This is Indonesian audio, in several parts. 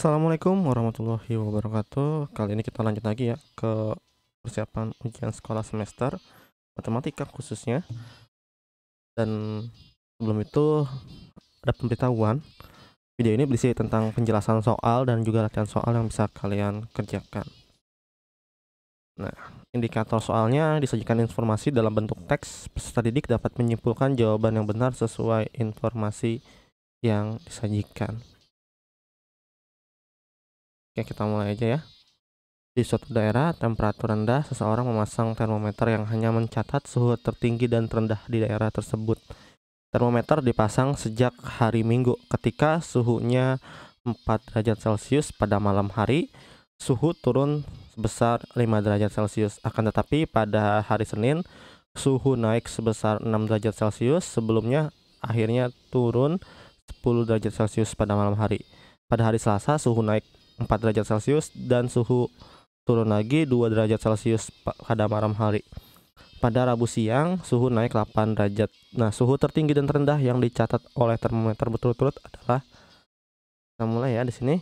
Assalamualaikum warahmatullahi wabarakatuh Kali ini kita lanjut lagi ya ke persiapan ujian sekolah semester Matematika khususnya Dan sebelum itu ada pemberitahuan Video ini berisi tentang penjelasan soal dan juga latihan soal yang bisa kalian kerjakan Nah, indikator soalnya disajikan informasi dalam bentuk teks. Peserta didik dapat menyimpulkan jawaban yang benar sesuai informasi yang disajikan. Oke, kita mulai aja ya. Di suatu daerah temperatur rendah, seseorang memasang termometer yang hanya mencatat suhu tertinggi dan terendah di daerah tersebut. Termometer dipasang sejak hari Minggu ketika suhunya 4 derajat Celcius pada malam hari, suhu turun sebesar 5 derajat Celcius. Akan tetapi pada hari Senin, suhu naik sebesar 6 derajat Celcius, sebelumnya akhirnya turun 10 derajat Celcius pada malam hari. Pada hari Selasa, suhu naik 4 derajat Celcius dan suhu turun lagi 2 derajat Celcius pada malam hari. Pada Rabu siang, suhu naik 8 derajat. Nah, suhu tertinggi dan terendah yang dicatat oleh termometer berturut-turut adalah kita mulai ya di sini.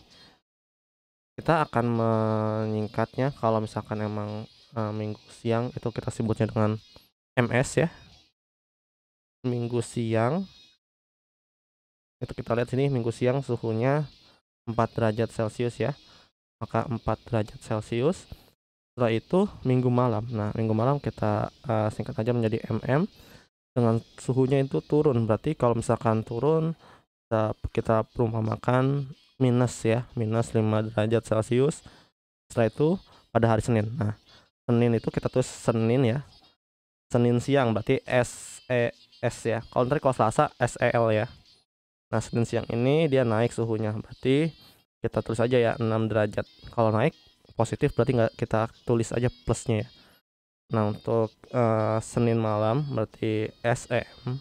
Kita akan menyingkatnya kalau misalkan emang uh, minggu siang itu kita sebutnya dengan MS ya. Minggu siang itu kita lihat sini minggu siang suhunya 4 derajat Celcius ya. Maka 4 derajat Celcius. Setelah itu minggu malam. Nah, minggu malam kita uh, singkat aja menjadi mm dengan suhunya itu turun. Berarti kalau misalkan turun kita, kita perumpamakan minus ya, minus 5 derajat Celcius. Setelah itu pada hari Senin. Nah, Senin itu kita tulis Senin ya. Senin siang berarti S E S ya. Kalau nanti kalau Selasa S E L ya. Nah senin siang ini dia naik suhunya berarti kita tulis aja ya 6 derajat. Kalau naik positif berarti nggak kita tulis aja plusnya ya. Nah untuk uh, Senin malam berarti SM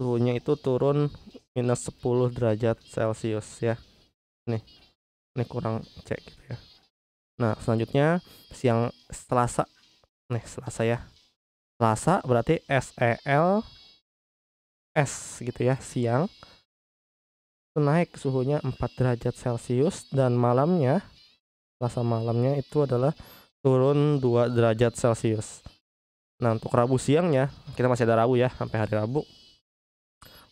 suhunya itu turun minus 10 derajat Celcius ya. Nih ini kurang cek gitu ya. Nah selanjutnya siang Selasa nih Selasa ya. Selasa berarti SEL es gitu ya siang naik suhunya 4 derajat celcius dan malamnya rasa malamnya itu adalah turun 2 derajat celcius nah untuk rabu siangnya kita masih ada rabu ya sampai hari rabu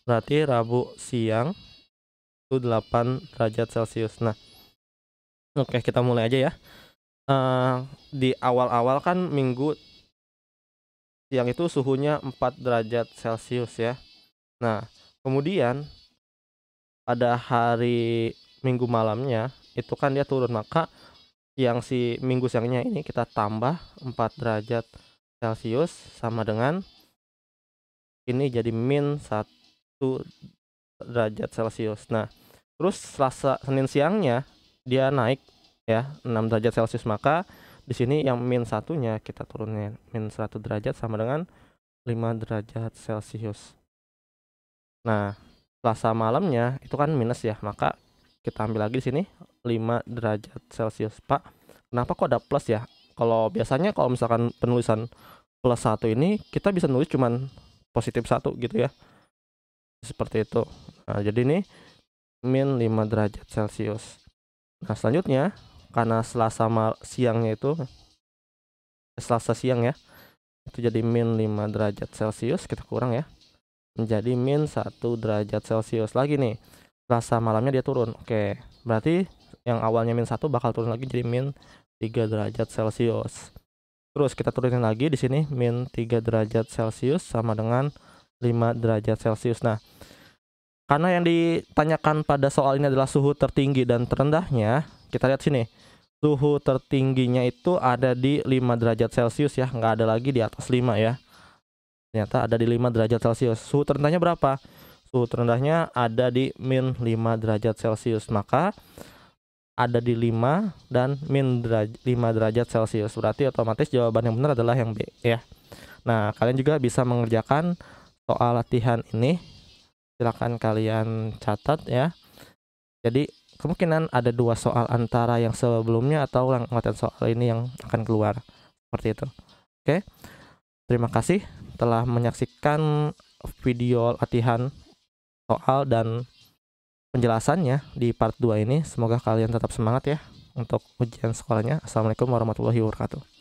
berarti rabu siang itu 8 derajat celcius nah oke okay, kita mulai aja ya uh, di awal-awal kan minggu siang itu suhunya 4 derajat celcius ya Nah, kemudian pada hari Minggu malamnya itu kan dia turun maka yang si Minggu siangnya ini kita tambah 4 derajat Celcius sama dengan ini jadi min 1 derajat Celcius. Nah, terus Selasa Senin siangnya dia naik ya 6 derajat Celcius maka di sini yang min satunya kita turunin min 100 derajat sama dengan 5 derajat Celcius. Nah, Selasa malamnya itu kan minus ya, maka kita ambil lagi di sini 5 derajat Celcius, Pak. Kenapa kok ada plus ya? Kalau biasanya kalau misalkan penulisan plus satu ini kita bisa nulis cuman positif satu gitu ya. Seperti itu. Nah, jadi ini min 5 derajat Celcius. Nah, selanjutnya karena Selasa siangnya itu Selasa siang ya. Itu jadi min 5 derajat Celcius kita kurang ya menjadi min 1 derajat celcius lagi nih rasa malamnya dia turun oke berarti yang awalnya min 1 bakal turun lagi jadi min 3 derajat celcius terus kita turunin lagi di sini min 3 derajat celcius sama dengan 5 derajat celcius nah karena yang ditanyakan pada soal ini adalah suhu tertinggi dan terendahnya kita lihat sini suhu tertingginya itu ada di 5 derajat celcius ya nggak ada lagi di atas 5 ya ternyata ada di 5 derajat celcius suhu terendahnya berapa suhu terendahnya ada di min 5 derajat celcius maka ada di 5 dan min deraj 5 derajat celcius berarti otomatis jawaban yang benar adalah yang B ya nah kalian juga bisa mengerjakan soal latihan ini silahkan kalian catat ya jadi kemungkinan ada dua soal antara yang sebelumnya atau yang soal ini yang akan keluar seperti itu oke terima kasih telah menyaksikan video latihan soal dan penjelasannya di part 2 ini. Semoga kalian tetap semangat ya untuk ujian sekolahnya. Assalamualaikum warahmatullahi wabarakatuh.